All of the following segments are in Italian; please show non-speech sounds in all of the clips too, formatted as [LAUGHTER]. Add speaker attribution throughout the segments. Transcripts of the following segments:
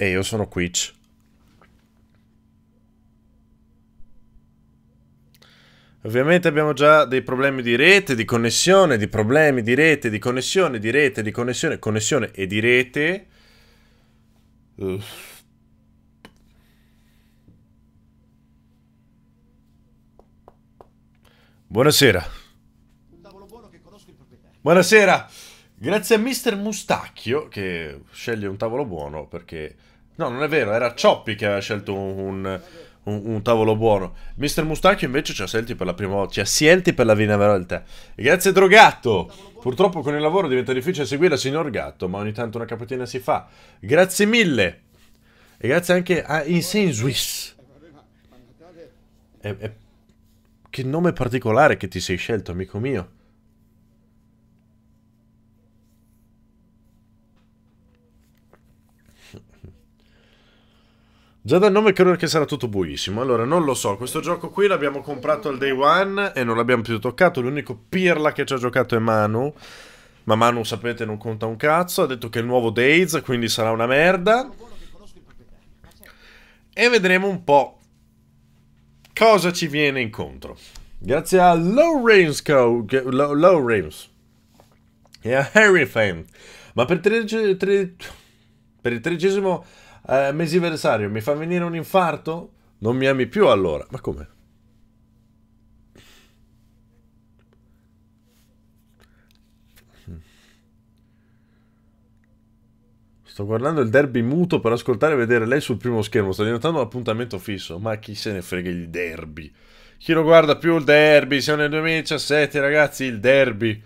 Speaker 1: E io sono Quitch. Ovviamente abbiamo già dei problemi di rete, di connessione, di problemi di rete, di connessione, di rete, di connessione, connessione e di rete. Uff. Buonasera. Buonasera. Grazie a Mr. Mustacchio che sceglie un tavolo buono perché No, non è vero, era Cioppi che aveva scelto un, un, un, un tavolo buono. Mister Mustacchio invece ci assenti per la prima volta, ci assienti per la prima volta. grazie Drogatto! Purtroppo con il lavoro diventa difficile seguire il signor Gatto, ma ogni tanto una capatina si fa. Grazie mille! E grazie anche a Insensuis. È, è... Che nome particolare che ti sei scelto, amico mio. Già dal nome credo che sarà tutto buissimo. Allora, non lo so. Questo gioco qui l'abbiamo comprato al day one e non l'abbiamo più toccato. L'unico pirla che ci ha giocato è Manu. Ma Manu, sapete, non conta un cazzo. Ha detto che è il nuovo Days, quindi sarà una merda. E vedremo un po' cosa ci viene incontro. Grazie a Low Ramsco, Low, Low Rams e a Harry Fan. Ma per, tre, tre, per il tredicesimo eh, mesiversario, mi fa venire un infarto? Non mi ami più allora. Ma come? Sto guardando il derby muto per ascoltare e vedere lei sul primo schermo. Sta diventando un appuntamento fisso. Ma chi se ne frega il derby? Chi lo guarda più il derby? Siamo nel 2017, ragazzi. Il derby.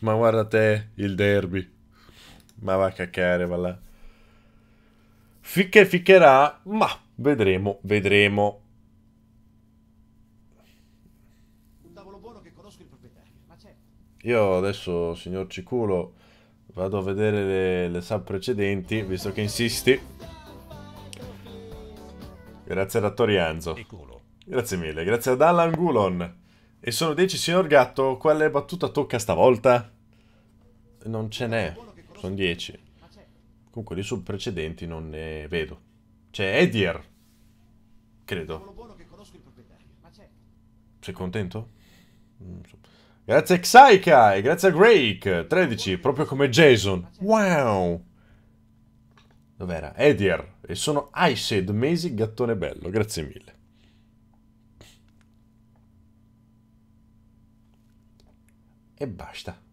Speaker 1: Ma guarda te, il derby. Ma va a caccare, va là. Ficche ficcherà, ma vedremo, vedremo. Certo. Io adesso, signor Ciculo, vado a vedere le, le sub precedenti, visto che insisti. Grazie ad Attorianzo. Grazie mille, grazie ad Alan Gulon. E sono 10, signor Gatto, quale battuta tocca stavolta? Non ce n'è, sono 10 con quelli sub precedenti non ne vedo. C'è Edier, credo. Sei contento? Mm, grazie a Xaika e grazie a Drake, 13, proprio come Jason. Wow! Dov'era? Edier. E sono Iced Mesi Gattone Bello, grazie mille. E basta.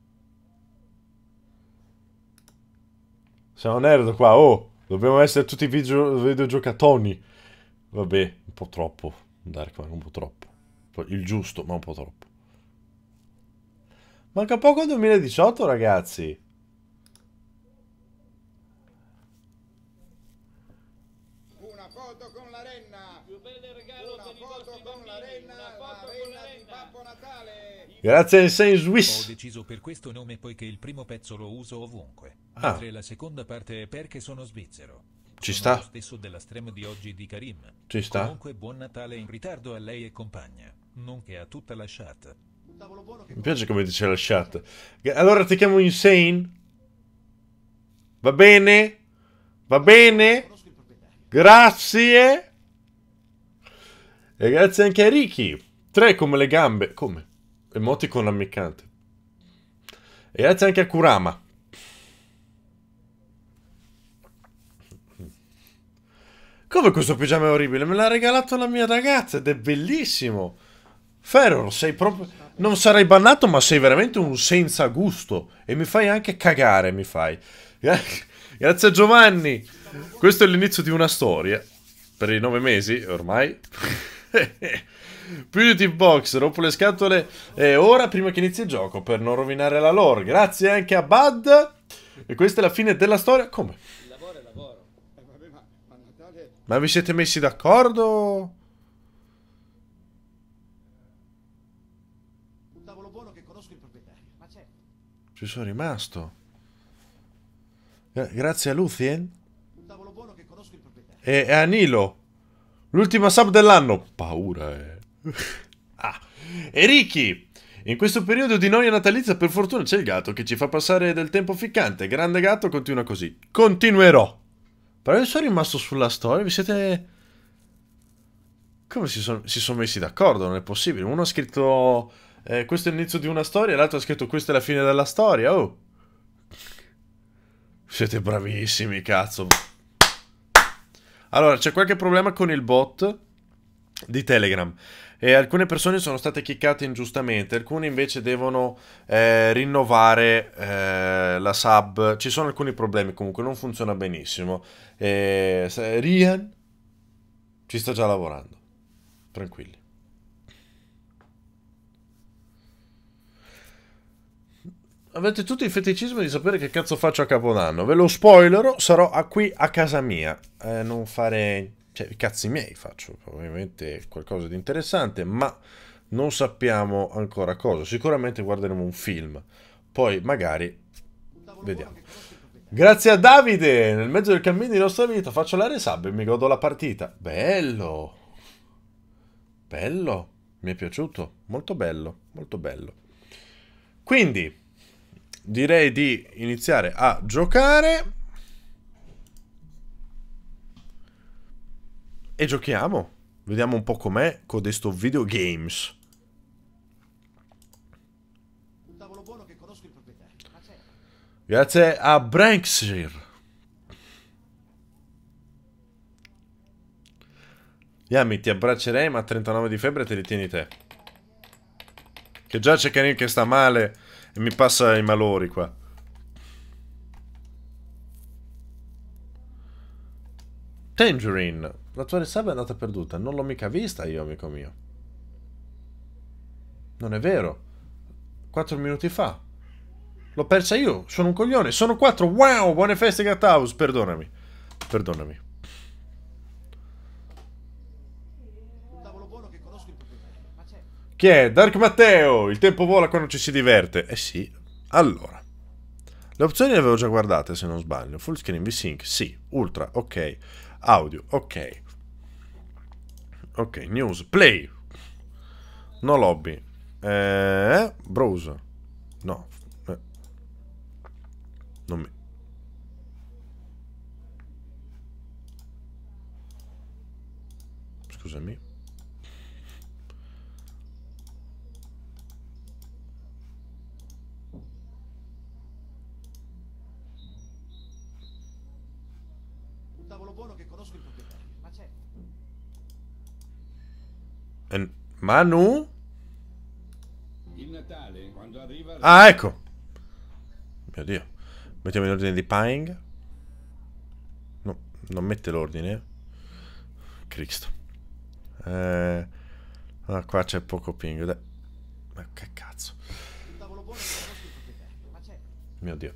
Speaker 1: Se non erro qua, oh! Dobbiamo essere tutti video videogiocatoni. Vabbè, un po' troppo. Darkman, un po' troppo. Il giusto, ma un po' troppo. Manca poco 2018, ragazzi. Grazie ai Saint Swiss. Ho deciso per questo nome poiché il primo pezzo lo uso ovunque, ah. la seconda parte è perché sono svizzero. Ci sono sta. Lo stesso della di oggi di Karim. Ci sta. Comunque buon Natale in ritardo a lei e compagna, nonché a tutta la chat. Mi piace come dice la chat. Allora ti chiamo Insane? Va bene? Va bene? Grazie? E grazie anche a Ricky. Tre come le gambe. Come? Emoticon ammiccante. E grazie anche a Kurama. Come questo pigiama è orribile? Me l'ha regalato la mia ragazza ed è bellissimo. Ferro, sei proprio... Non sarei bannato, ma sei veramente un senza gusto. E mi fai anche cagare, mi fai. [LAUGHS] Grazie a Giovanni. Questo è l'inizio di una storia. Per i nove mesi, ormai. [LAUGHS] [LAUGHS] Beauty Box, rompo le scatole eh, ora prima che inizi il gioco per non rovinare la lore. Grazie anche a Bud. E questa è la fine della storia. Come? Lavoro, lavoro. Eh, vabbè, ma, ma, Natale... ma vi siete messi d'accordo? Tavolo buono che conosco il proprietario. Ma certo. Ci sono rimasto. Gra eh, grazie a Lucien. Un tavolo buono che conosco il proprietario. E a Nilo. L'ultima sub dell'anno. Paura, eh. [LAUGHS] ah. E Ricky. In questo periodo di noia natalizia, per fortuna c'è il gatto che ci fa passare del tempo ficcante. Grande gatto, continua così. Continuerò. Però io sono rimasto sulla storia. Vi siete. Come si sono, si sono messi d'accordo? Non è possibile. Uno ha scritto. Eh, questo è l'inizio di una storia, l'altro ha scritto questa è la fine della storia. Oh. Siete bravissimi, cazzo. Allora, c'è qualche problema con il bot di Telegram. E alcune persone sono state kickate ingiustamente, alcune invece devono eh, rinnovare eh, la sub. Ci sono alcuni problemi comunque, non funziona benissimo. Eh, Rian ci sta già lavorando, tranquilli. avete tutti il feticismo di sapere che cazzo faccio a Capodanno. Ve lo spoilerò, sarò a qui a casa mia. Eh, non fare... Cioè, i cazzi miei faccio ovviamente qualcosa di interessante, ma non sappiamo ancora cosa. Sicuramente guarderemo un film. Poi magari... Vediamo. Grazie a Davide! Nel mezzo del cammino di nostra vita faccio la resub e mi godo la partita. Bello! Bello! Mi è piaciuto. Molto bello, molto bello. Quindi direi di iniziare a giocare. E giochiamo. Vediamo un po' com'è con questo videogames. Grazie a Branksir. Yami, ti abbraccerei, ma a 39 di febbre te li tieni te. Che già c'è Karim che sta male. E mi passa i malori qua. Tangerine. La tua riserva è andata perduta. Non l'ho mica vista io, amico mio. Non è vero. Quattro minuti fa. L'ho persa io. Sono un coglione. Sono quattro. Wow, buone feste, Gathouse. Perdonami. Perdonami. Chi è? Dark Matteo! Il tempo vola quando ci si diverte. Eh sì. Allora. Le opzioni le avevo già guardate, se non sbaglio. Full screen, V-Sync, sì. Ultra, ok. Audio, ok. Ok, news, play. No lobby. Eh, browser. No. Eh. Non mi... Scusami. Eh, Manu? Natale, arriva... Ah, ecco! Mio Dio. Mettiamo in ordine di Pang. No, non mette l'ordine. Cristo. Eh, ah, qua c'è poco ping. Dai. Ma che cazzo. Mio Dio.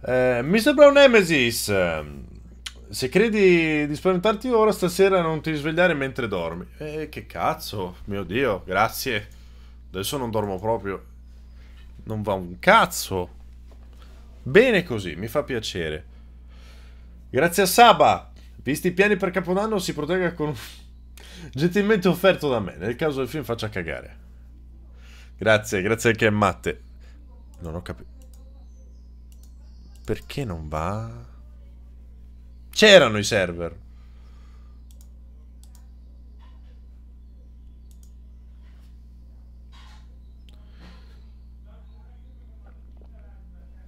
Speaker 1: Eh, Mr. Brown Nemesis. Se credi di spaventarti ora, stasera non ti svegliare mentre dormi. Eh, che cazzo, mio Dio, grazie. Adesso non dormo proprio. Non va un cazzo. Bene così, mi fa piacere. Grazie a Saba. Visti i piani per Capodanno, si protegga con... un [LAUGHS] Gentilmente offerto da me, nel caso del film faccia cagare. Grazie, grazie anche a Matte. Non ho capito. Perché non va... C'erano i server.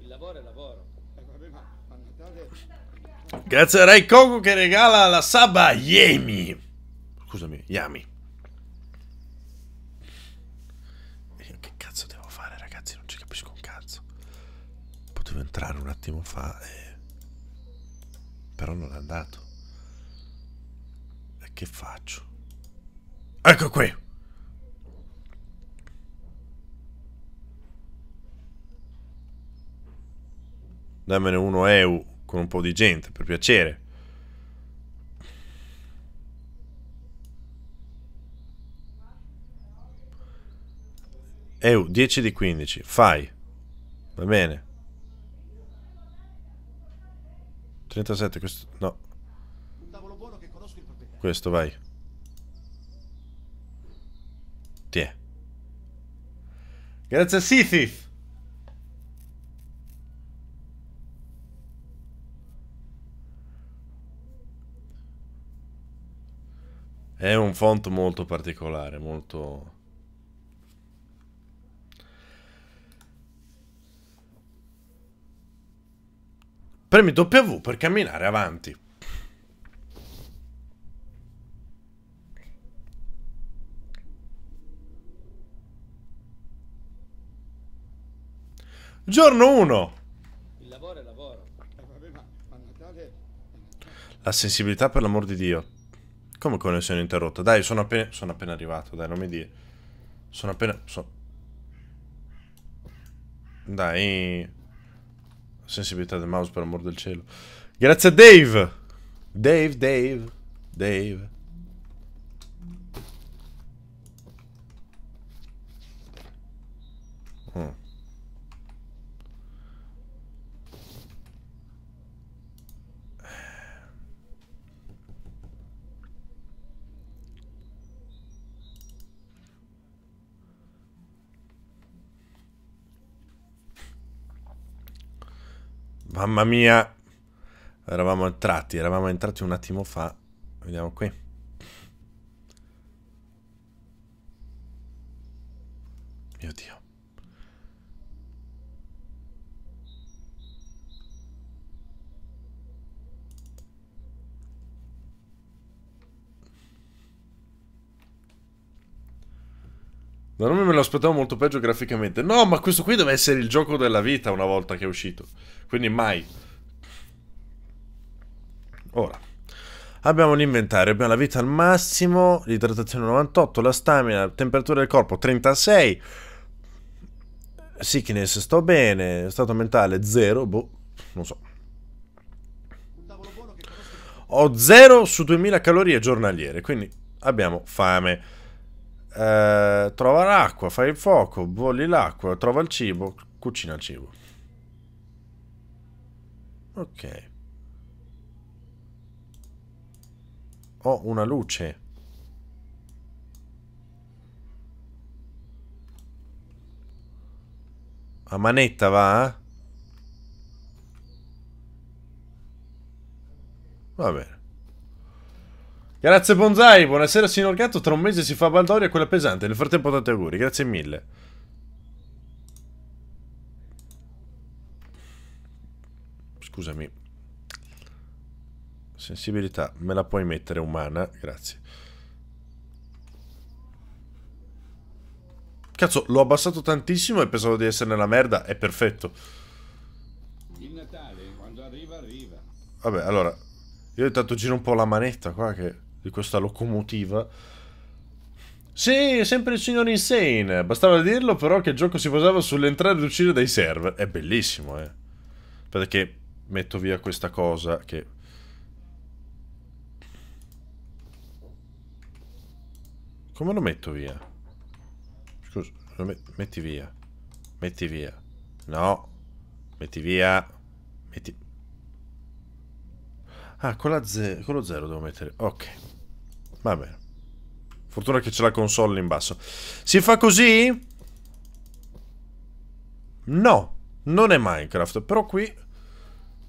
Speaker 1: Il lavoro è lavoro. Eh, Grazie a Rai che regala la Saba Yemi. Scusami, Yami. Eh, che cazzo devo fare, ragazzi? Non ci capisco un cazzo. Potevo entrare un attimo fa e... Eh però non è andato. E che faccio? Ecco qui! Dammene uno EU con un po' di gente, per piacere. EU, 10 di 15, fai. Va bene. 37, questo... No. Questo, vai. Tiè. Grazie a Sithif. È un font molto particolare, molto... Premi W per camminare avanti. Giorno 1. Il lavoro è lavoro. La sensibilità per l'amor di Dio. Come connessione interrotta? Dai, sono appena, sono appena arrivato, dai, non mi dire. Sono appena... So... Dai... Sensibilità del mouse, per amor del cielo. Grazie a Dave! Dave, Dave, Dave. Mamma mia. Eravamo entrati, eravamo entrati un attimo fa. Vediamo qui. Ma non me lo aspettavo molto peggio graficamente. No, ma questo qui deve essere il gioco della vita una volta che è uscito. Quindi mai. Ora. Abbiamo l'inventario, abbiamo la vita al massimo, l'idratazione 98, la stamina, la temperatura del corpo 36. Sickness, sto bene, stato mentale 0, boh, non so. Ho 0 su 2000 calorie giornaliere, quindi abbiamo fame. Eh, trova l'acqua, fai il fuoco, bolli l'acqua, trova il cibo, cucina il cibo. Ok. Ho oh, una luce. A manetta va? Eh? Va bene. Grazie Bonzai, buonasera signor Gatto, tra un mese si fa Baldoria quella pesante, nel frattempo tanti auguri, grazie mille. Scusami. Sensibilità, me la puoi mettere umana, grazie. Cazzo, l'ho abbassato tantissimo e pensavo di essere nella merda, è perfetto. Il Natale, quando arriva, arriva. Vabbè, allora, io intanto giro un po' la manetta qua che di questa locomotiva. Sì, sempre il signor Insane. Bastava dirlo però che il gioco si basava sull'entrare ed uscire dai server. È bellissimo, eh. Aspetta che metto via questa cosa che... Come lo metto via? Scusa, lo met metti via. Metti via. No. Metti via. Metti... Ah, con, con lo zero devo mettere. Ok. Va bene. Fortuna che c'è la console in basso. Si fa così? No, non è Minecraft, però qui...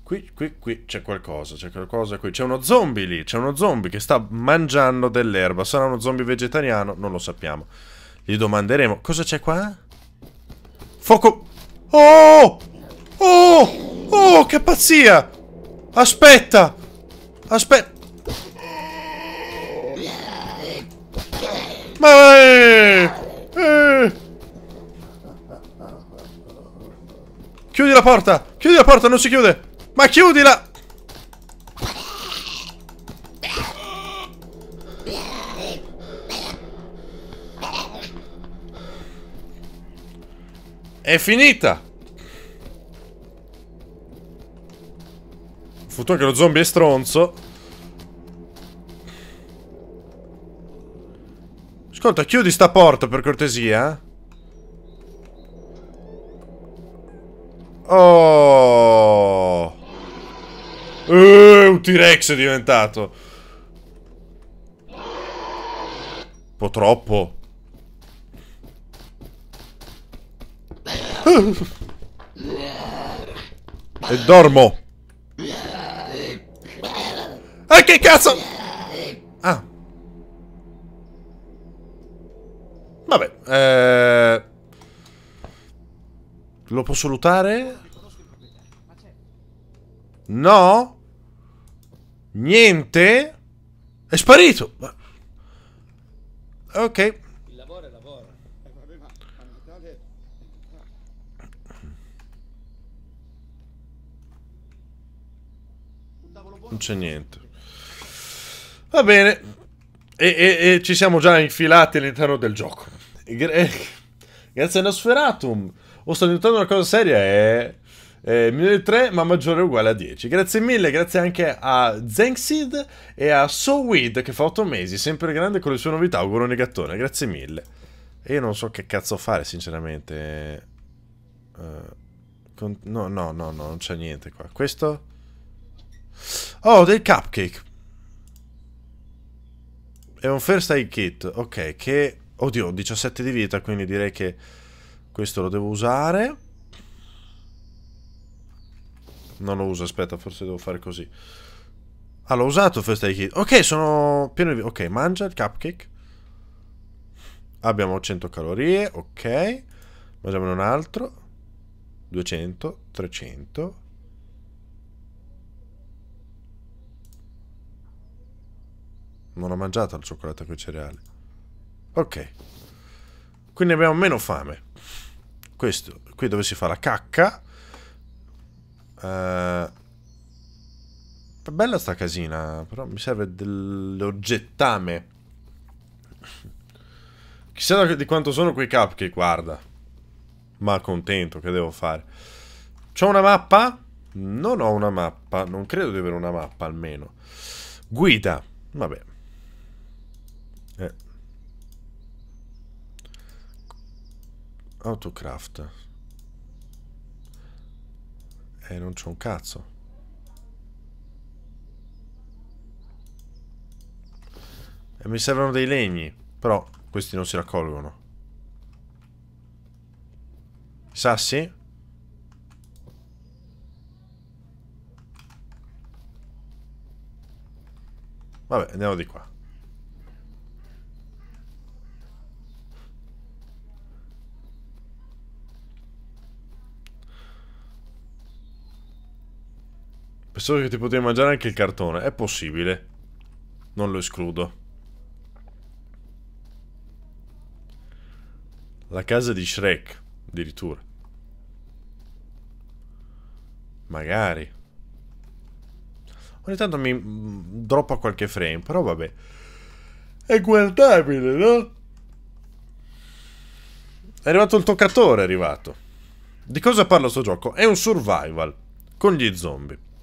Speaker 1: Qui, qui, qui c'è qualcosa, c'è qualcosa qui. C'è uno zombie lì, c'è uno zombie che sta mangiando dell'erba. Sarà uno zombie vegetariano? Non lo sappiamo. Gli domanderemo. Cosa c'è qua? Fuoco... Oh! Oh! Oh, che pazzia! Aspetta! Aspetta! Eh, eh. Chiudi la porta! Chiudi la porta, non si chiude! Ma chiudila! È finita! Futuro che lo zombie è stronzo. Ascolta, chiudi sta porta per cortesia. Oh. Eh, un T-Rex è diventato. Un po' troppo. e dormo. Ah, che cazzo! Vabbè, eh... Lo posso lutare? No? Niente? È sparito! Ok. Il lavoro lavoro. è Non c'è niente. Va bene. E, e, e ci siamo già infilati all'interno del gioco. Gra eh, grazie a Nosferatum. Oh, sto diventando una cosa seria. È... Eh, eh di 3 ma maggiore o uguale a 10. Grazie mille, grazie anche a Zenksid e a Soweed che fa 8 mesi, sempre grande con le sue novità, Auguro negattone. grazie mille. E io non so che cazzo fare sinceramente. Uh, no, no, no, no, non c'è niente qua. Questo? Oh, del cupcake. È un first aid kit, ok, che Oddio, 17 di vita, quindi direi che questo lo devo usare. Non lo uso, aspetta, forse devo fare così. Ah, l'ho usato First Aid Kit. Ok, sono pieno di... Ok, mangia il cupcake. Abbiamo 100 calorie, ok. Mangiamone un altro. 200, 300. Non ho mangiato il cioccolato con i cereali. Ok. Quindi abbiamo meno fame. Questo, qui dove si fa la cacca. Uh, bella sta casina, però mi serve dell'oggettame. Chissà di quanto sono quei cupcake, guarda. Ma contento, che devo fare? C'ho una mappa? Non ho una mappa, non credo di avere una mappa almeno. Guida, vabbè. Eh. Autocraft. E eh, non c'è un cazzo. E eh, mi servono dei legni. Però questi non si raccolgono. Sassi? Vabbè, andiamo di qua. Pensavo che ti potevi mangiare anche il cartone. È possibile. Non lo escludo. La casa di Shrek, addirittura. Magari. Ogni tanto mi mm, droppa qualche frame, però vabbè. È guardabile, no? È arrivato il toccatore, è arrivato. Di cosa parla sto gioco? È un survival con gli zombie.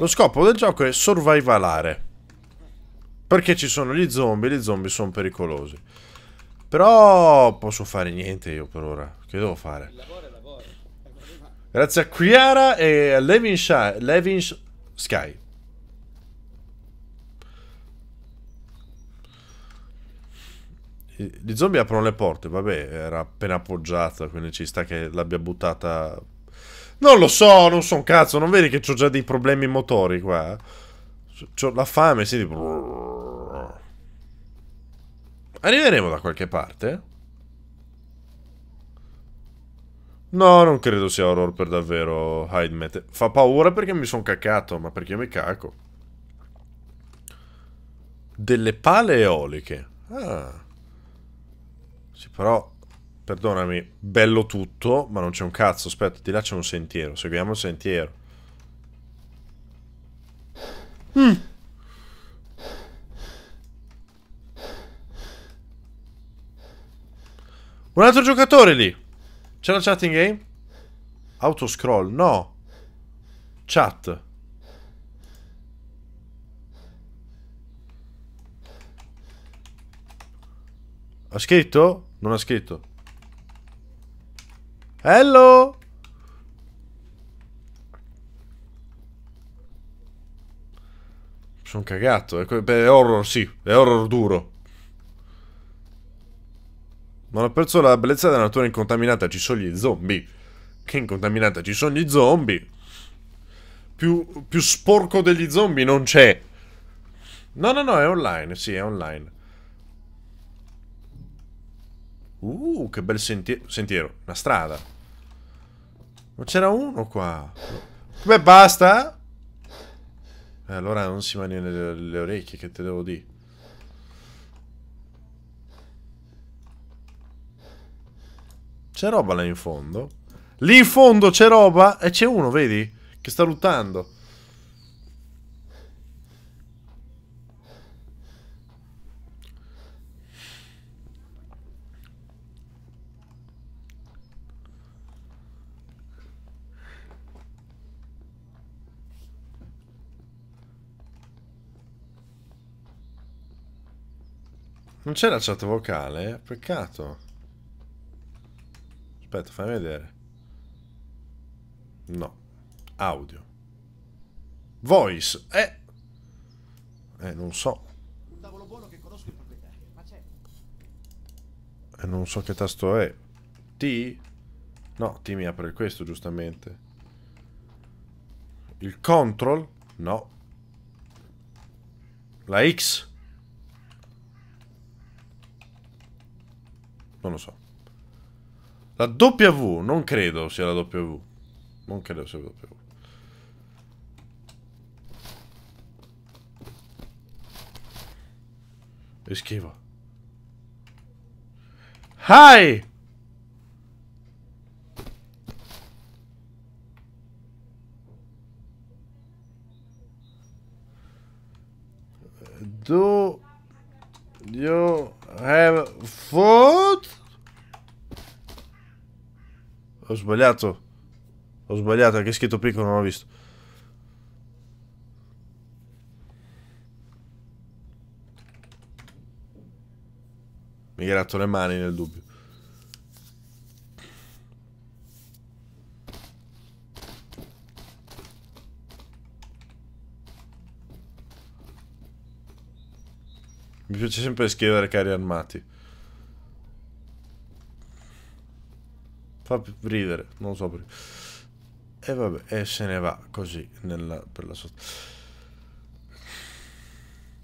Speaker 1: Lo scopo del gioco è survivalare. Perché ci sono gli zombie, gli zombie sono pericolosi. Però posso fare niente io per ora. Che devo fare? Grazie a Chiara e a Levin, Shy, Levin Sky. Gli zombie aprono le porte, vabbè, era appena appoggiata, quindi ci sta che l'abbia buttata non lo so, non so un cazzo. Non vedi che ho già dei problemi motori qua? C'ho la fame, sì. Arriveremo da qualche parte? No, non credo sia horror per davvero Hydemet. Fa paura perché mi sono cacato, ma perché mi caco? Delle pale eoliche. Ah. Sì, però perdonami, bello tutto, ma non c'è un cazzo, aspetta, di là c'è un sentiero, seguiamo il sentiero. Mm. Un altro giocatore lì. C'è la chat in game? Autoscroll, no. Chat. Ha scritto? Non ha scritto. Hello? Sono cagato. È horror, sì. È horror duro. Non ho perso la bellezza della natura incontaminata. Ci sono gli zombie. Che incontaminata? Ci sono gli zombie. Più, più sporco degli zombie non c'è. No, no, no, è online. Sì, è online. Uh, che bel sentiero. Sentiero, una strada. Ma c'era uno qua. Beh, basta. Eh, allora non si mani le, le orecchie, che te devo dire. C'è roba là in fondo? Lì in fondo c'è roba e eh, c'è uno, vedi? Che sta lottando. Non c'è la chat vocale? Peccato. Aspetta, fammi vedere. No. Audio. Voice. Eh. Eh, non so. Eh, non so che tasto è. T? No, T mi apre questo, giustamente. Il control? No. La X? Non lo so. La W, non credo sia la W. Non credo sia la W. È schiva. Hi! Do... You have food? Ho sbagliato. Ho sbagliato, anche scritto piccolo, non ho visto. Mi gratto le mani nel dubbio. Mi piace sempre scrivere carri armati. Fa ridere, non so perché. E vabbè, e se ne va così nella, per la sotto.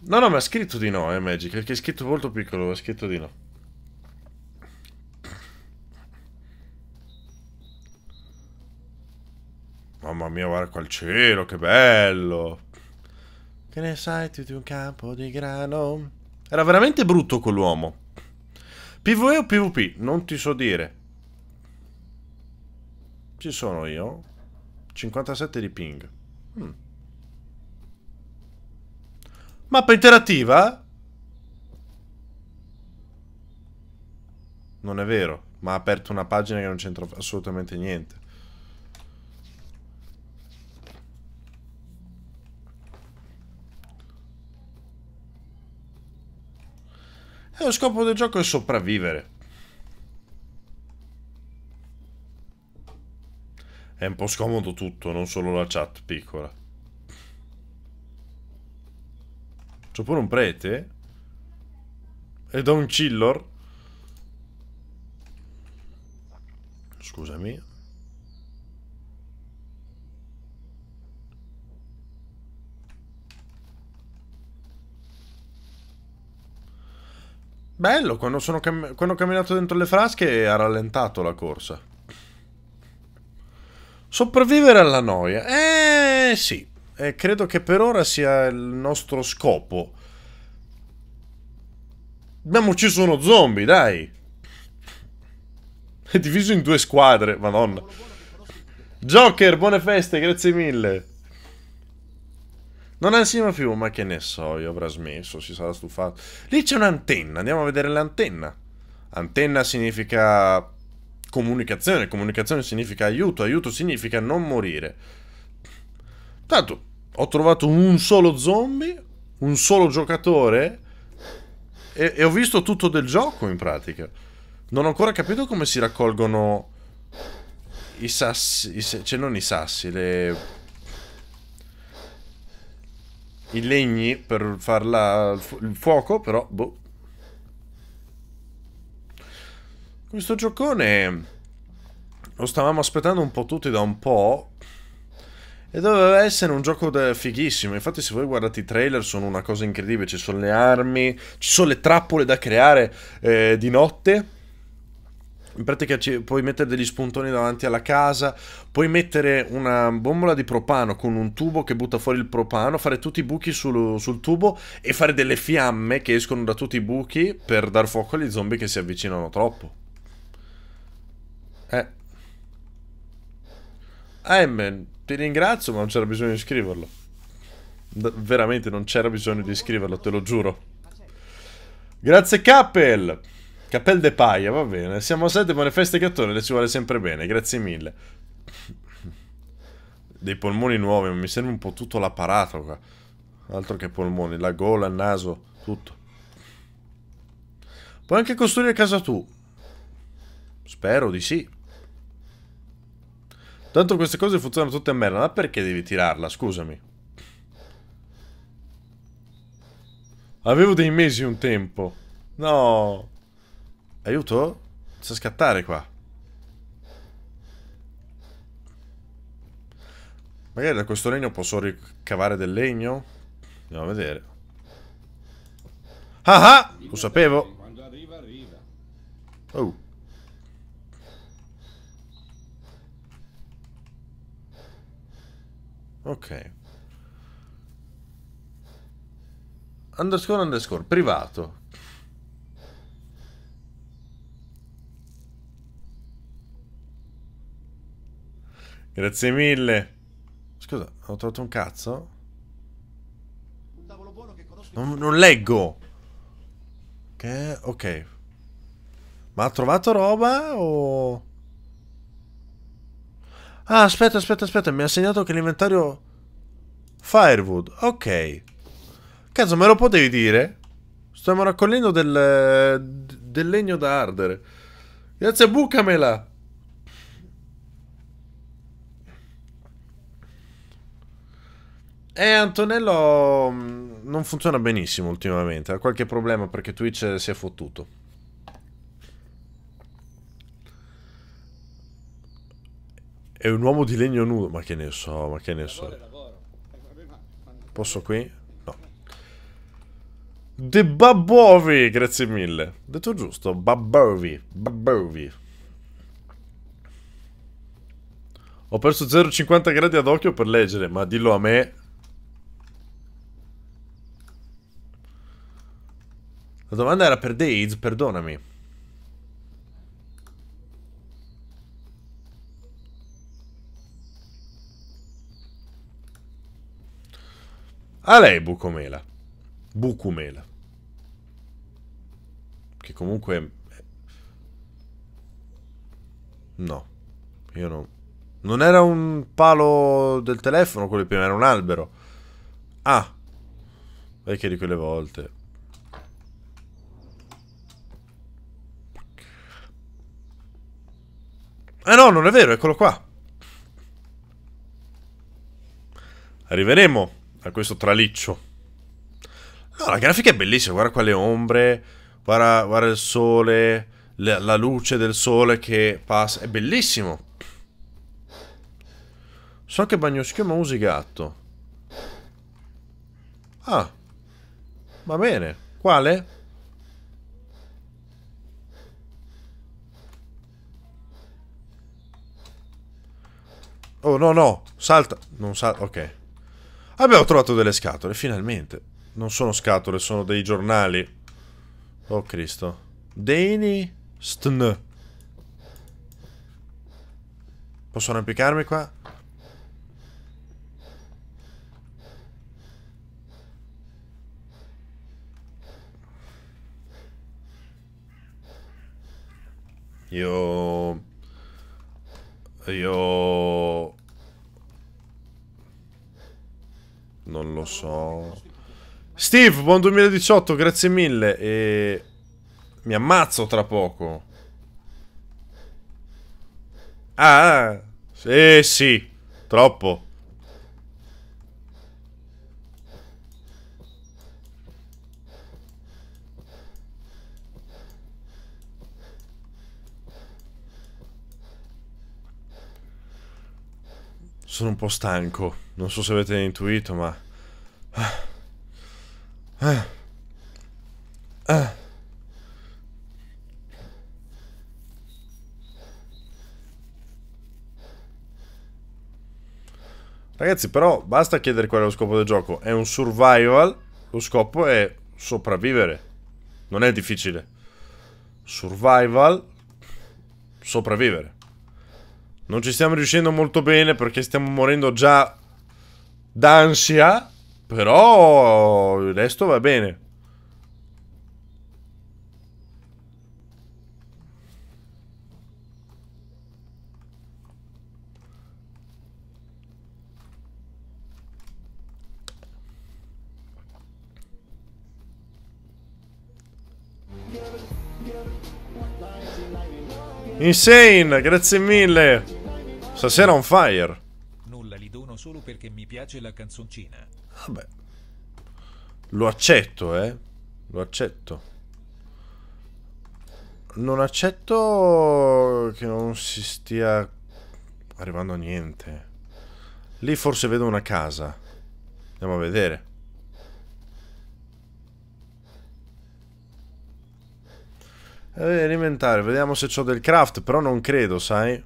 Speaker 1: No, no, ma ha scritto di no, eh, Magic, perché è scritto molto piccolo, ha scritto di no. Mamma mia, guarda qua il cielo, che bello! Che ne sai tu di un campo di grano? Era veramente brutto quell'uomo. PvE o PvP? Non ti so dire. Ci sono io. 57 di ping. Hmm. Mappa interattiva? Non è vero, ma ha aperto una pagina che non c'entra assolutamente niente. E lo scopo del gioco è sopravvivere. È un po' scomodo tutto, non solo la chat piccola. C'è pure un prete? E da un chillor? Scusami. Bello, quando, cam quando ho camminato dentro le frasche ha rallentato la corsa. Sopravvivere alla noia. Eh sì, eh, credo che per ora sia il nostro scopo. Abbiamo ucciso uno zombie, dai. È diviso in due squadre, madonna. Joker, buone feste, grazie mille. Non ansiamo più, ma che ne so, io avrà smesso, si sarà stufato. Lì c'è un'antenna, andiamo a vedere l'antenna. Antenna significa comunicazione, comunicazione significa aiuto, aiuto significa non morire. Tanto, ho trovato un solo zombie, un solo giocatore e, e ho visto tutto del gioco in pratica. Non ho ancora capito come si raccolgono i sassi, i, cioè non i sassi, le i legni per farla il fuoco, però boh. Questo giocone lo stavamo aspettando un po' tutti da un po' e doveva essere un gioco fighissimo. Infatti se voi guardate i trailer sono una cosa incredibile, ci sono le armi, ci sono le trappole da creare eh, di notte in pratica puoi mettere degli spuntoni davanti alla casa, puoi mettere una bombola di propano con un tubo che butta fuori il propano, fare tutti i buchi sul, sul tubo e fare delle fiamme che escono da tutti i buchi per dar fuoco agli zombie che si avvicinano troppo. Eh. eh man, ti ringrazio ma non c'era bisogno di scriverlo. D veramente non c'era bisogno di scriverlo, te lo giuro. Grazie Kappel! Capel de paia, va bene. Siamo a 7 buone feste gattone, le ci vuole sempre bene, grazie mille. Dei polmoni nuovi, ma mi serve un po' tutto l'apparato qua. Altro che polmoni, la gola, il naso, tutto. Puoi anche costruire casa tu. Spero di sì. Tanto queste cose funzionano tutte a merda, ma perché devi tirarla, scusami? Avevo dei mesi un tempo. No. Aiuto? So scattare qua. Magari da questo legno posso ricavare del legno? Andiamo a vedere. Ah ah! Lo sapevo! Quando arriva, Oh. Ok. Underscore, underscore, privato. Grazie mille. Scusa, ho trovato un cazzo? Non, non leggo. Che... Ok. Ma ha trovato roba o... Ah, aspetta, aspetta, aspetta. Mi ha segnato che l'inventario... Firewood. Ok. Cazzo, me lo potevi dire? Stiamo raccogliendo del, del legno da ardere. Grazie, bucamela! Eh, Antonello mm, non funziona benissimo ultimamente, ha qualche problema perché Twitch si è fottuto. È un uomo di legno nudo, ma che ne so, ma che ne so. Posso qui? No. The Babbovi, grazie mille. Detto giusto, Babbovi, Babbovi. Ho perso 0,50 gradi ad occhio per leggere, ma dillo a me, La domanda era per Days, perdonami. A lei Bucomela. Bucumela. Che comunque... Eh, no. Io non... Non era un palo del telefono quello prima, era un albero. Ah. Vecchia di quelle volte. Eh no, non è vero, eccolo qua. Arriveremo a questo traliccio. No, la grafica è bellissima, guarda qua le ombre, guarda, guarda il sole, le, la luce del sole che passa, è bellissimo. So che bagnoschiuma usi gatto. Ah, va bene. Quale? Oh, no, no. Salta. Non salta. Ok. Abbiamo trovato delle scatole, finalmente. Non sono scatole, sono dei giornali. Oh, Cristo. Dani Stn. Posso arrampicarmi qua? Io... Io... Non lo so. Steve, buon 2018, grazie mille. E... Mi ammazzo tra poco. Ah, ah sì, sì. Troppo. Sono un po' stanco. Non so se avete intuito, ma... Ah. Ah. Ah. Ragazzi, però, basta chiedere qual è lo scopo del gioco. È un survival. Lo scopo è sopravvivere. Non è difficile. Survival. Sopravvivere. Non ci stiamo riuscendo molto bene perché stiamo morendo già d'ansia. Però il resto va bene. Insane, grazie mille. Stasera on fire. Nulla li dono solo perché mi piace la canzoncina. Vabbè. Lo accetto, eh. Lo accetto. Non accetto che non si stia arrivando a niente. Lì forse vedo una casa. Andiamo a vedere. Eh, alimentare, vediamo se ho del craft, però non credo, sai?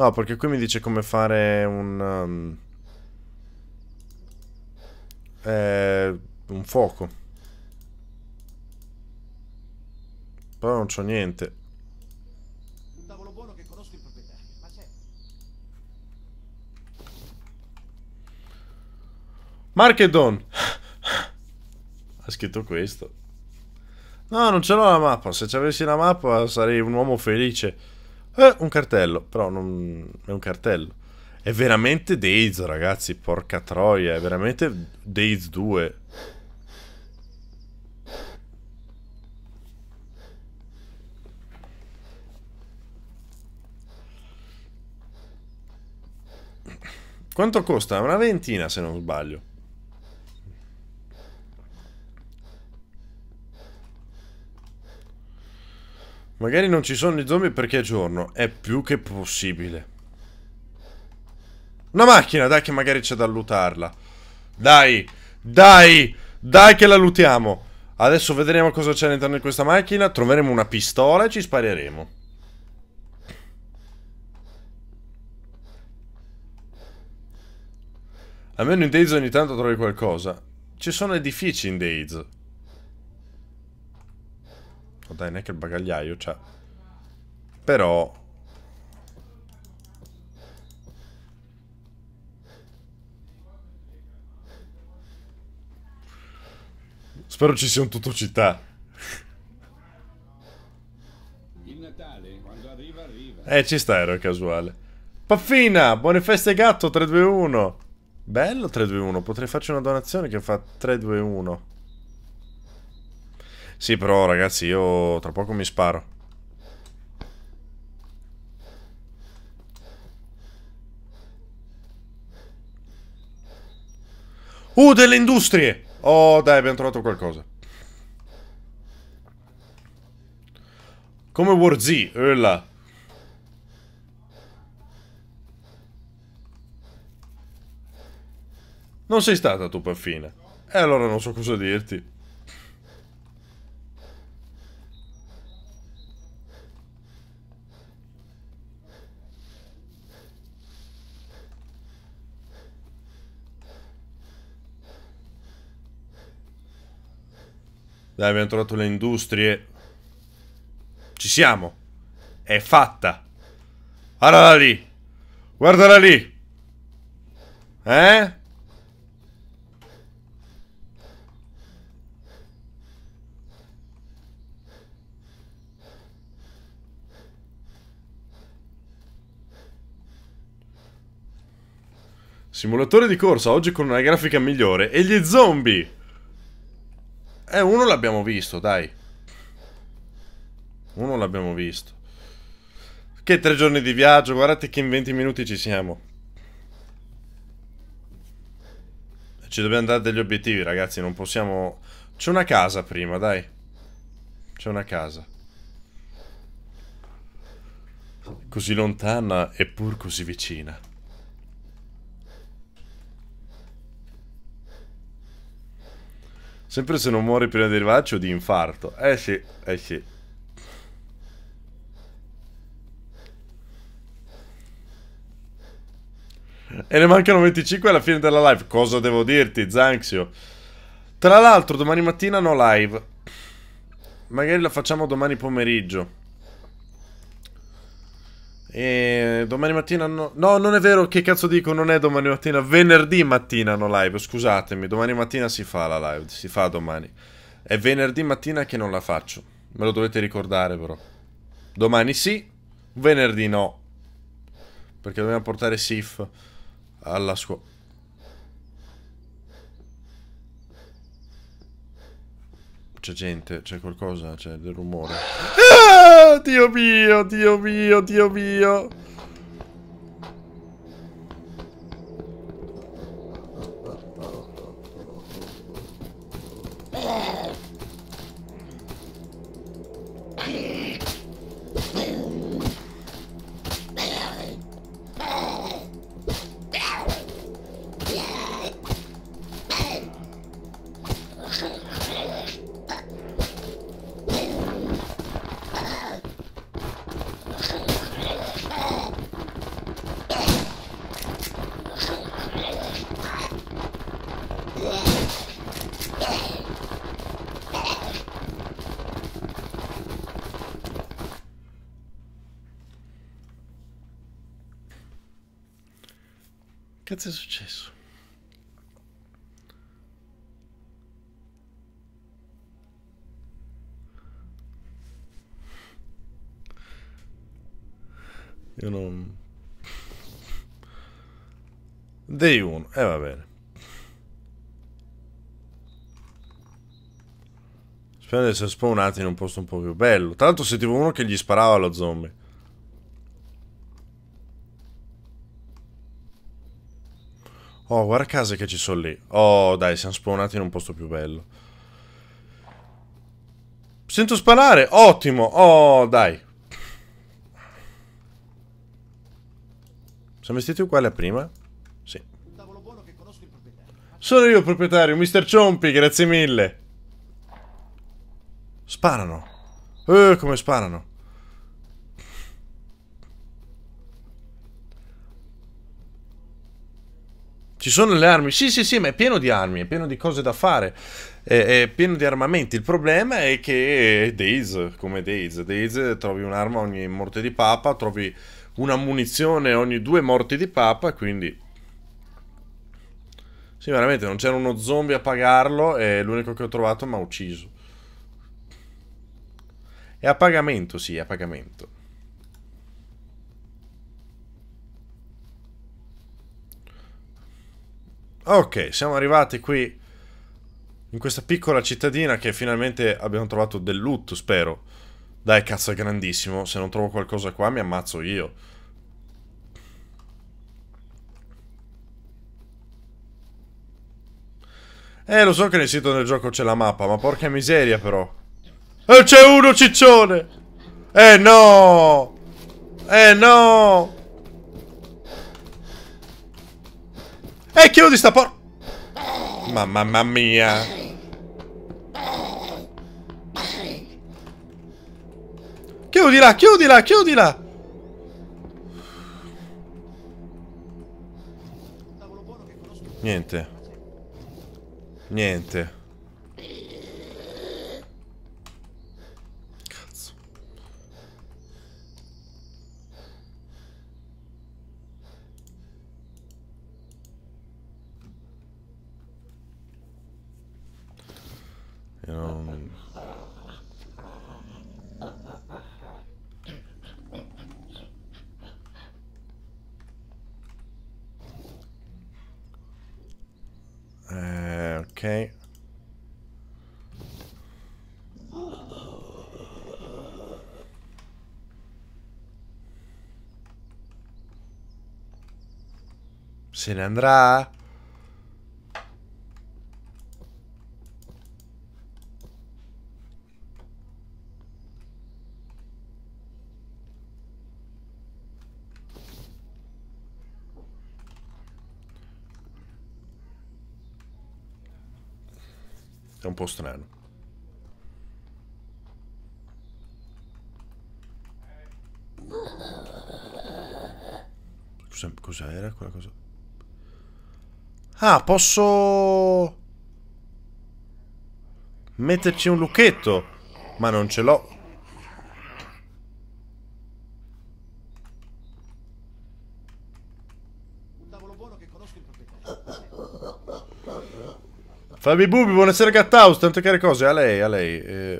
Speaker 1: No, perché qui mi dice come fare un... Um, eh, un fuoco. Però non c'ho niente. Markedon! ha scritto questo. No, non ce l'ho la mappa. Se ci avessi la mappa sarei un uomo felice. Eh, un cartello, però non... è un cartello. È veramente Days, ragazzi, porca troia, è veramente Days 2. Quanto costa? Una ventina se non sbaglio. Magari non ci sono i zombie perché è giorno. È più che possibile. Una macchina, dai che magari c'è da lutarla. Dai, dai, dai che la lutiamo. Adesso vedremo cosa c'è all'interno di questa macchina. Troveremo una pistola e ci spareremo. Almeno in Days ogni tanto trovi qualcosa. Ci sono edifici in Days troppo, dai, neanche il bagagliaio c'ha. Cioè. Però... Spero ci sia un tutto città. Eh, ci sta, ero casuale. Paffina, buone feste gatto, 321. Bello 321, potrei farci una donazione che fa 321. Sì, però ragazzi, io tra poco mi sparo. Uh, delle industrie! Oh, dai, abbiamo trovato qualcosa. Come War Z, eh, là. Non sei stata tu, Paffina. E eh, allora non so cosa dirti. Dai, abbiamo trovato le industrie. Ci siamo. È fatta. Guardala lì. Guardala lì. Eh? Simulatore di corsa oggi con una grafica migliore e gli zombie! Eh, uno l'abbiamo visto, dai. Uno l'abbiamo visto. Che tre giorni di viaggio, guardate che in 20 minuti ci siamo. Ci dobbiamo dare degli obiettivi, ragazzi, non possiamo... C'è una casa prima, dai. C'è una casa. Così lontana eppur così vicina. Sempre se non muori prima di arrivarci o di infarto. Eh sì, eh sì. E ne mancano 25 alla fine della live. Cosa devo dirti, Zanxio? Tra l'altro, domani mattina no live. Magari la facciamo domani pomeriggio. E domani mattina no... no, non è vero, che cazzo dico, non è domani mattina, venerdì mattina no live, scusatemi, domani mattina si fa la live, si fa domani. È venerdì mattina che non la faccio, me lo dovete ricordare però. Domani sì, venerdì no. Perché dobbiamo portare Sif alla scuola. C'è gente, c'è qualcosa, c'è del rumore. Ah! [LAUGHS] Dio mio, Dio mio, Dio mio. cazzo è successo? Io non... Day 1, e eh, va bene. Speriamo di essere spawnati in un posto un po' più bello. Tanto sentivo uno che gli sparava allo zombie. Oh, guarda case che ci sono lì. Oh, dai, siamo spawnati in un posto più bello. Sento sparare. Ottimo. Oh, dai. Siamo vestiti uguali a prima? Sì. Sono io il proprietario, Mr. Ciompi, grazie mille. Sparano. Eh, come sparano. Ci sono le armi? Sì, sì, sì, ma è pieno di armi, è pieno di cose da fare, è, è pieno di armamenti. Il problema è che Days, come Days, Days trovi un'arma ogni morte di papa, trovi una munizione ogni due morti di papa, quindi... Sì, veramente, non c'era uno zombie a pagarlo è l'unico che ho trovato ma ha ucciso. È a pagamento, sì, è a pagamento. Ok, siamo arrivati qui in questa piccola cittadina che finalmente abbiamo trovato del loot, spero. Dai, cazzo, è grandissimo. Se non trovo qualcosa qua mi ammazzo io. Eh, lo so che nel sito del gioco c'è la mappa, ma porca miseria però. E eh, c'è uno ciccione! Eh no! Eh no! E eh, chiudi sta por... Ma mamma mia. Chiudila, chiudila, chiudila. Niente. Niente. You know. Uh, eh, okay. Se ne andrà? È un po' strano. Cos'era quella cosa? Ah, posso... Metterci un lucchetto. Ma non ce l'ho. Fabi Bubi, buonasera Gattaus, tante care cose, a lei, a lei. Eh,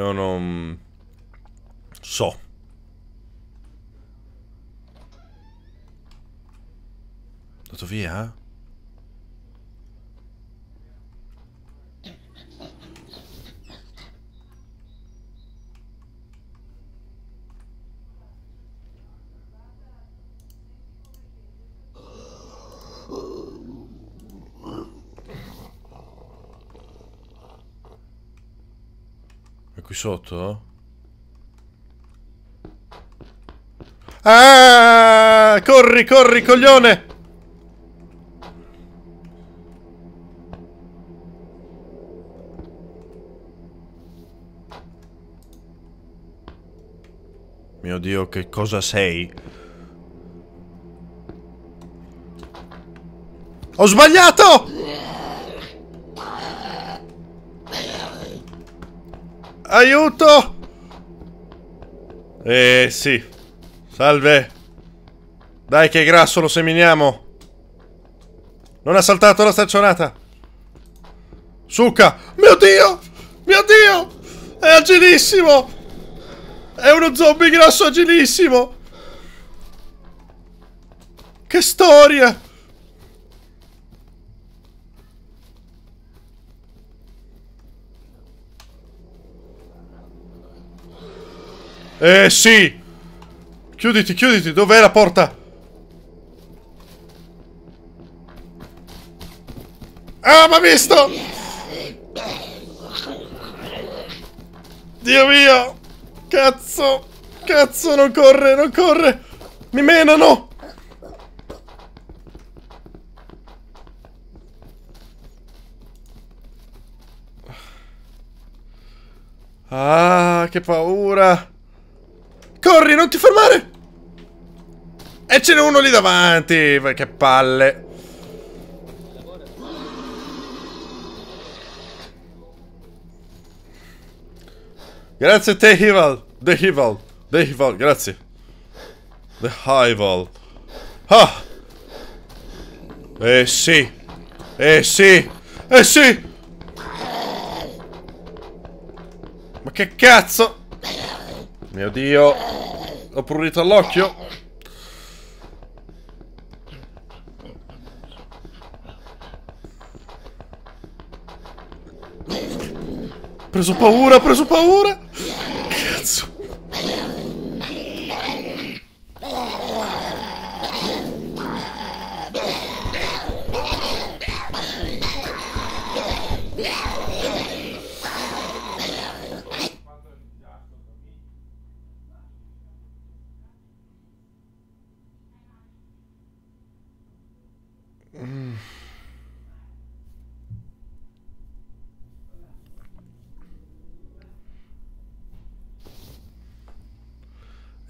Speaker 1: Io non... So. Andato via? sotto? Ah! Corri, corri, coglione! Mio Dio, che cosa sei? Ho sbagliato! Aiuto! Eh sì. Salve. Dai che grasso lo seminiamo. Non ha saltato la staccionata. Succa. Mio Dio! Mio Dio! È agilissimo! È uno zombie grasso agilissimo! Che storia! Eh sì! Chiuditi, chiuditi! Dov'è la porta? Ah, ma visto! Dio mio! Cazzo! Cazzo, non corre, non corre! Mi menano! Ah, che paura! Corri, non ti fermare! E ce n'è uno lì davanti! Che palle! Grazie te, Hival! The Hival! The Hival, grazie! The Hival! Ah! Eh sì! Eh sì! Eh sì! Ma che cazzo! Mio dio. Ho prurito all'occhio. Preso paura, preso paura. Cazzo. Yeah.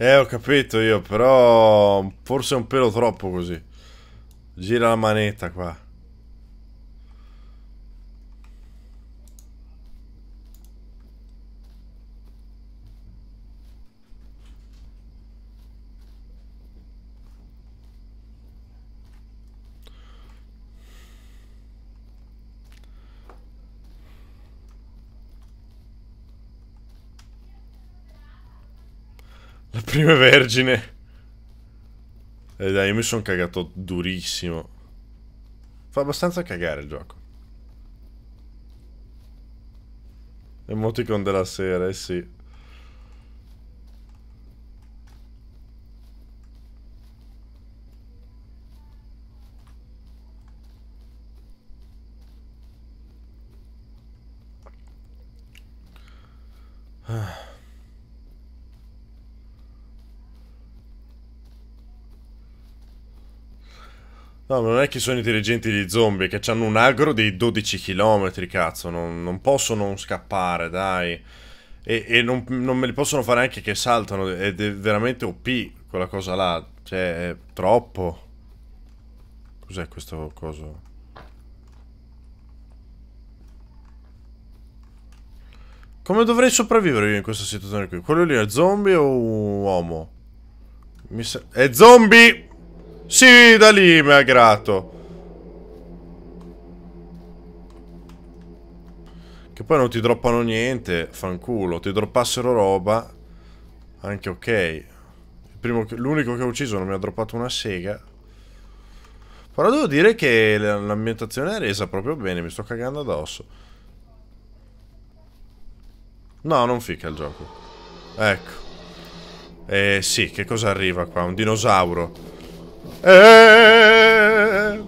Speaker 1: Eh, ho capito io, però forse è un pelo troppo così. Gira la manetta qua. Prima vergine. E eh, dai, io mi sono cagato durissimo. Fa abbastanza cagare il gioco. Emoticon della sera, eh sì. No, non è che sono intelligenti gli zombie, che hanno un agro dei 12 km, cazzo, non, non posso scappare, dai. E, e non, non, me li possono fare anche che saltano, ed è veramente OP quella cosa là, cioè è troppo. Cos'è questo coso? Come dovrei sopravvivere io in questa situazione qui? Quello lì è zombie o un uomo? Mi sa è zombie! Sì, da lì mi ha grato. Che poi non ti droppano niente, fanculo. Ti droppassero roba, anche ok. L'unico che ho ucciso non mi ha droppato una sega. Però devo dire che l'ambientazione è resa proprio bene, mi sto cagando addosso. No, non fica il gioco. Ecco. Eh sì, che cosa arriva qua? Un dinosauro. Eh...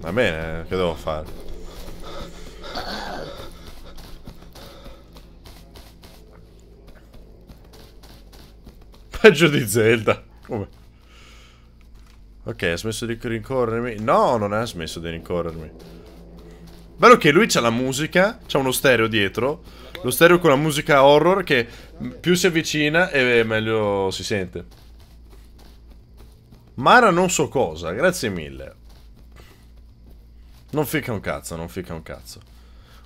Speaker 1: Va bene, che devo fare? Peggio di Zelda. Come? Ok, ha smesso di rincorrermi. No, non ha smesso di rincorrermi. Bello che lui c'ha la musica, c'ha uno stereo dietro. Lo stereo con la musica horror che più si avvicina e meglio si sente. Mara non so cosa, grazie mille. Non fica un cazzo, non fica un cazzo.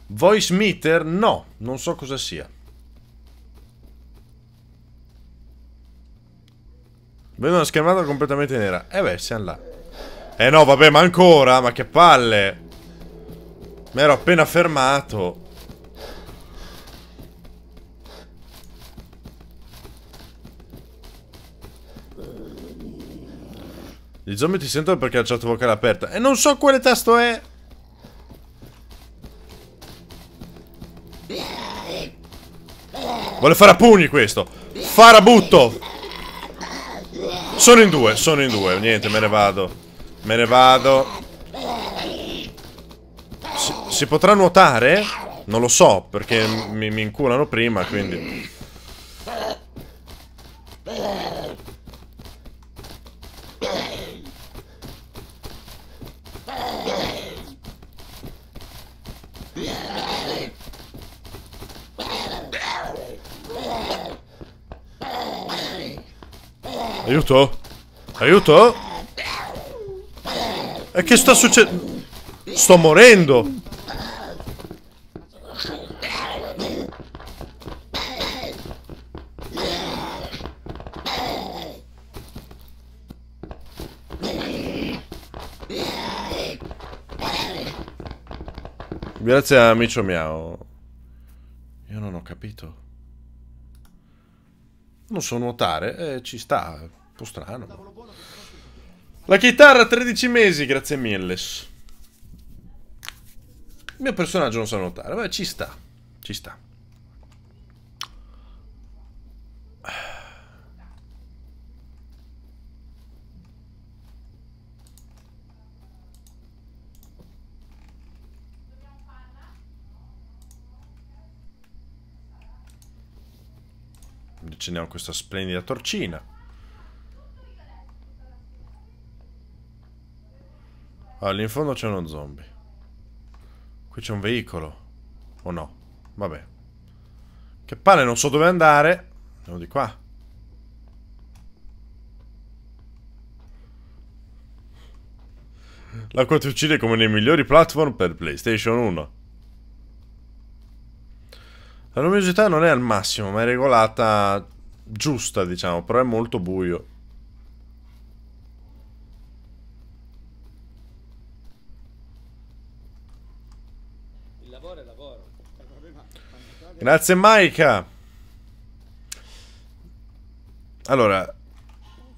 Speaker 1: Voice meter? No, non so cosa sia. Vedo una schermata completamente nera. Eh beh, siamo là. Eh no, vabbè, ma ancora? Ma che palle! Mi ero appena fermato. I zombie ti sentono perché ho lasciato vocale aperta. E non so quale tasto è! Vuole fare a pugni questo! Farabutto! Sono in due, sono in due. Niente, me ne vado. Me ne vado. Si, si potrà nuotare? Non lo so, perché mi, mi inculano prima, quindi... Aiuto? Aiuto? E che sta succedendo? Sto morendo! Grazie a Micio Miao. Io non ho capito non so nuotare, eh, ci sta, è un po' strano. La chitarra a 13 mesi, grazie mille. Il mio personaggio non sa nuotare, ma ci sta, ci sta. accendiamo questa splendida torcina. All'infondo c'è uno zombie. Qui c'è un veicolo. O no? Vabbè. Che palle, non so dove andare. Andiamo di qua. L'acqua ti uccide come nei migliori platform per PlayStation 1. La luminosità non è al massimo, ma è regolata giusta, diciamo, però è molto buio. Il lavoro è lavoro. Grazie Maika! Allora,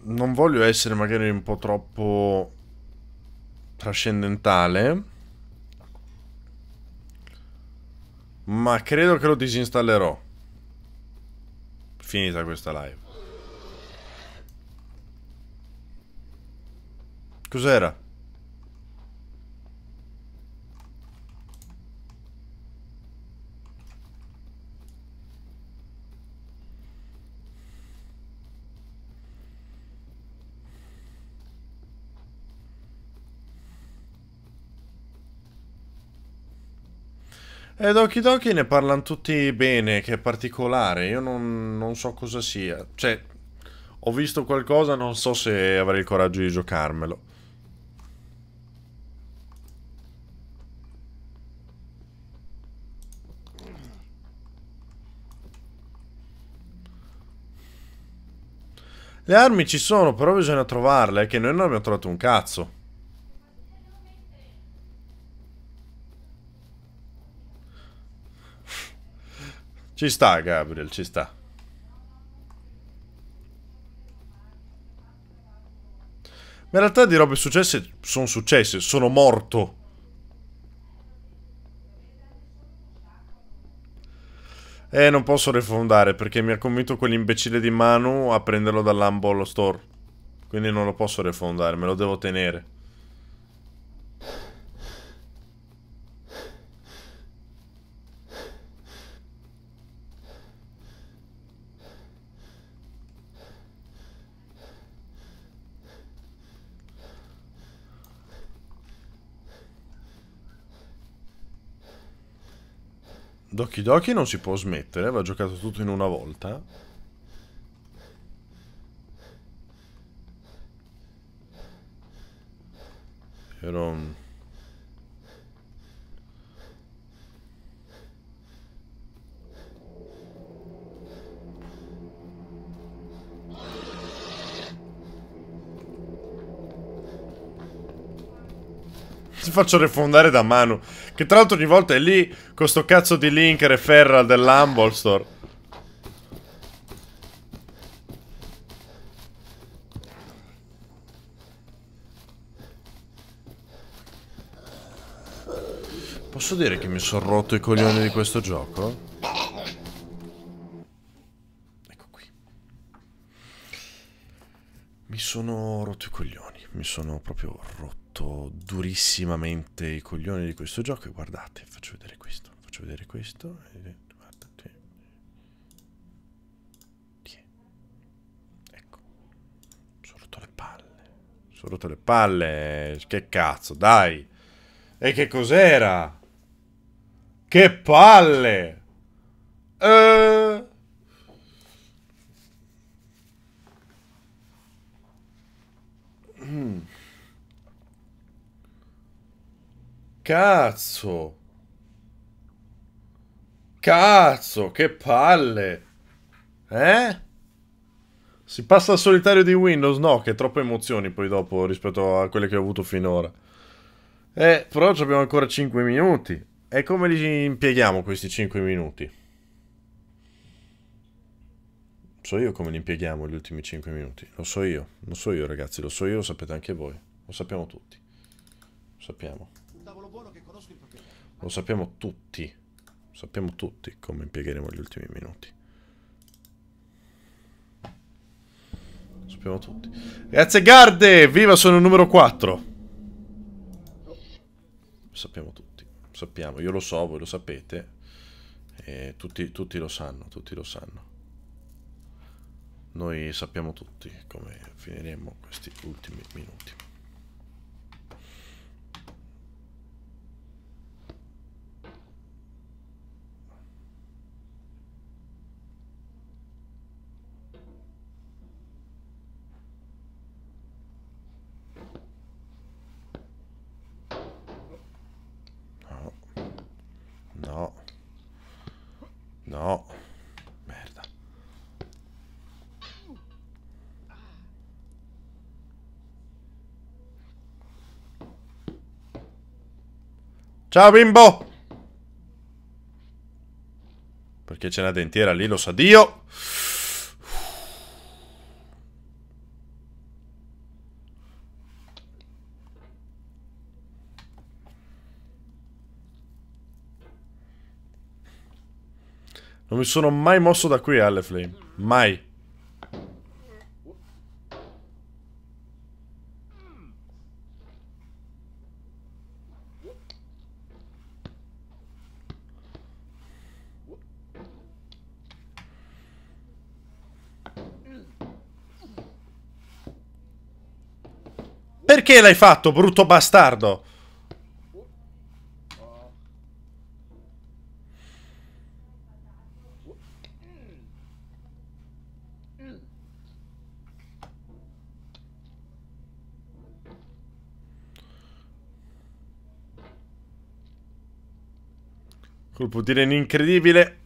Speaker 1: non voglio essere magari un po' troppo trascendentale, ma credo che lo disinstallerò finita questa live. Cos'era? E Doki Doki ne parlano tutti bene, che è particolare, io non, non, so cosa sia. Cioè, ho visto qualcosa, non so se avrei il coraggio di giocarmelo. Le armi ci sono, però bisogna trovarle, che noi non abbiamo trovato un cazzo. Ci sta Gabriel, ci sta. Ma in realtà di robe successe sono successe, sono morto. Eh, non posso refondare perché mi ha convinto quell'imbecille di Manu a prenderlo dall'Humble Store. Quindi non lo posso refondare, me lo devo tenere. Doki Doki non si può smettere, va giocato tutto in una volta. Però... Mm, ti faccio refondare da Manu. Che tra l'altro ogni volta è lì con sto cazzo di link referral dell'Humble Store. Posso dire che mi sono rotto i coglioni di questo gioco? Ecco qui. Mi sono rotto i coglioni, mi sono proprio rotto rotto durissimamente i coglioni di questo gioco e guardate, faccio vedere questo, faccio vedere questo e Sono ecco. rotte le palle. Sono rotto le palle. Che cazzo, dai. E che cos'era? Che palle! Eeeh. Cazzo! Cazzo, che palle! Eh? Si passa al solitario di Windows? No, che troppe emozioni poi dopo rispetto a quelle che ho avuto finora. Eh, però abbiamo ancora 5 minuti. E come li impieghiamo questi 5 minuti? So io come li impieghiamo gli ultimi 5 minuti. Lo so io, lo so io ragazzi, lo so io, lo sapete anche voi. Lo sappiamo tutti. Lo sappiamo. Lo sappiamo tutti. sappiamo tutti come impiegheremo gli ultimi minuti. Lo sappiamo tutti. Grazie Garde! Viva, sono il numero 4. Lo sappiamo tutti. Lo sappiamo, io lo so, voi lo sapete. Eh, tutti, tutti lo sanno, tutti lo sanno. Noi sappiamo tutti come finiremo questi ultimi minuti. Ciao bimbo! Perché c'è una dentiera lì, lo sa Dio! Non mi sono mai mosso da qui, Alleflame. Mai. perché l'hai fatto, brutto bastardo? di potere incredibile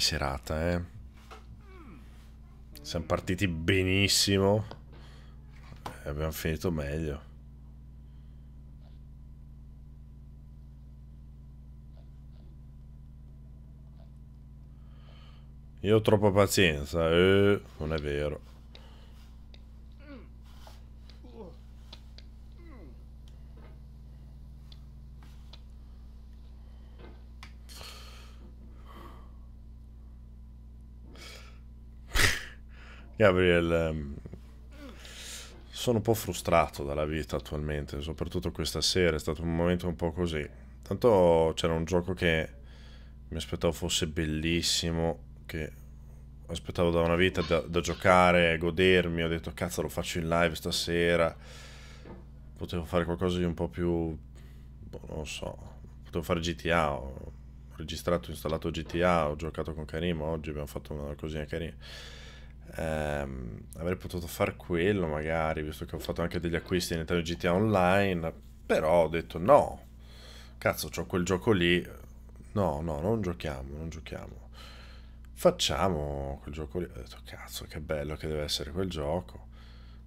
Speaker 1: serata, eh. Siamo partiti benissimo. E eh, abbiamo finito meglio. Io ho troppa pazienza, eh, non è vero. Gabriel, ehm, sono un po' frustrato dalla vita attualmente, soprattutto questa sera, è stato un momento un po' così. Tanto c'era un gioco che mi aspettavo fosse bellissimo, che aspettavo da una vita da, da giocare, godermi, ho detto cazzo lo faccio in live stasera, potevo fare qualcosa di un po' più, boh, non so, potevo fare GTA, ho registrato, installato GTA, ho giocato con Karim, oggi abbiamo fatto una cosina carina ehm, avrei potuto fare quello magari, visto che ho fatto anche degli acquisti in Italia GTA Online, però ho detto no, cazzo, ho quel gioco lì, no, no, non giochiamo, non giochiamo. Facciamo quel gioco lì. Ho detto, cazzo, che bello che deve essere quel gioco.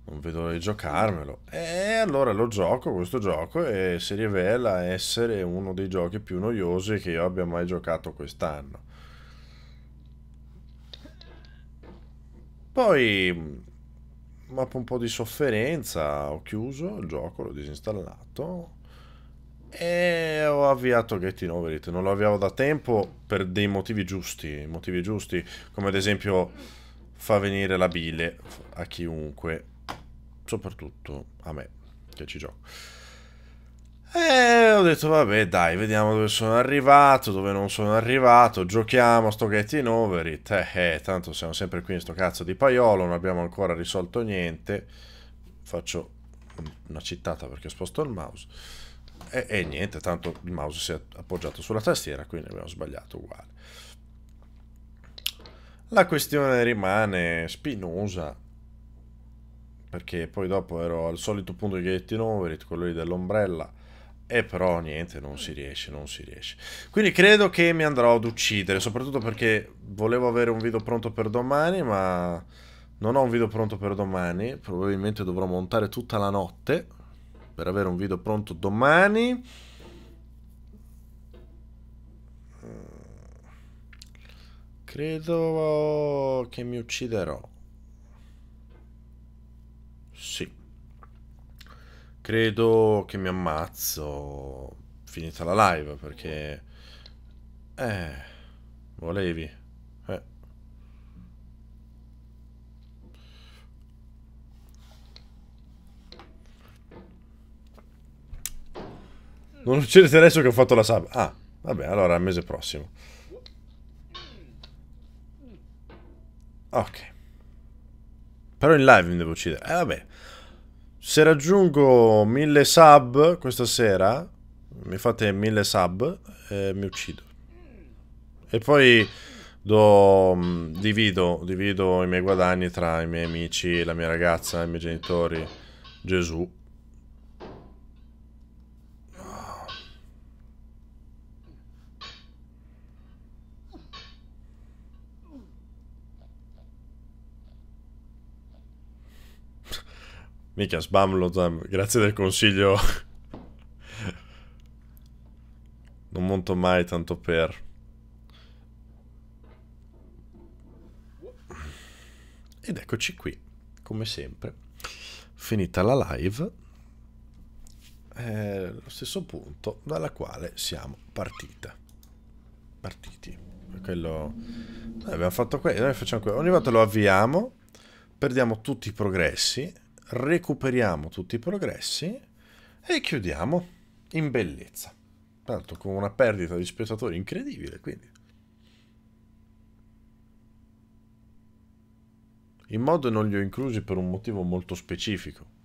Speaker 1: Non vedo l'ora di giocarmelo. E allora lo gioco, questo gioco, e si rivela essere uno dei giochi più noiosi che io abbia mai giocato quest'anno. Poi, mm, dopo un po' di sofferenza, ho chiuso il gioco, l'ho disinstallato e ho avviato Getting Over It. Non lo avviavo da tempo per dei motivi giusti, motivi giusti come ad esempio fa venire la bile a chiunque, soprattutto a me che ci gioco. E eh, ho detto, vabbè, dai, vediamo dove sono arrivato, dove non sono arrivato, giochiamo a sto getting over it. Eh, eh, tanto siamo sempre qui in sto cazzo di paiolo, non abbiamo ancora risolto niente. Faccio una cittata perché sposto il mouse. E, e niente, tanto il mouse si è appoggiato sulla tastiera, quindi abbiamo sbagliato uguale. La questione rimane spinosa, perché poi dopo ero al solito punto di getting over it, quello lì dell'ombrella e eh, però niente, non si riesce, non si riesce. Quindi credo che mi andrò ad uccidere, soprattutto perché volevo avere un video pronto per domani, ma non ho un video pronto per domani. Probabilmente dovrò montare tutta la notte per avere un video pronto domani. Credo che mi ucciderò. Sì. Credo che mi ammazzo finita la live perché... Eh, volevi. Eh. Non succede adesso che ho fatto la sub. Ah, vabbè, allora al mese prossimo. Ok. Però in live mi devo uccidere. Eh, vabbè. Se raggiungo 1000 sub questa sera, mi fate 1000 sub, eh, mi uccido. E poi do, mm, divido, divido i miei guadagni tra i miei amici, la mia ragazza, i miei genitori, Gesù. Mica sbamlo, Zam. Grazie del consiglio. non monto mai tanto per... Ed eccoci qui, come sempre. Finita la live. Eh, lo stesso punto dalla quale siamo partita. Partiti. Quello... Noi abbiamo fatto quello, noi facciamo quello. Ogni volta lo avviamo, perdiamo tutti i progressi recuperiamo tutti i progressi e chiudiamo in bellezza. Tanto con una perdita di spettatori incredibile, quindi. I mod non li ho inclusi per un motivo molto specifico.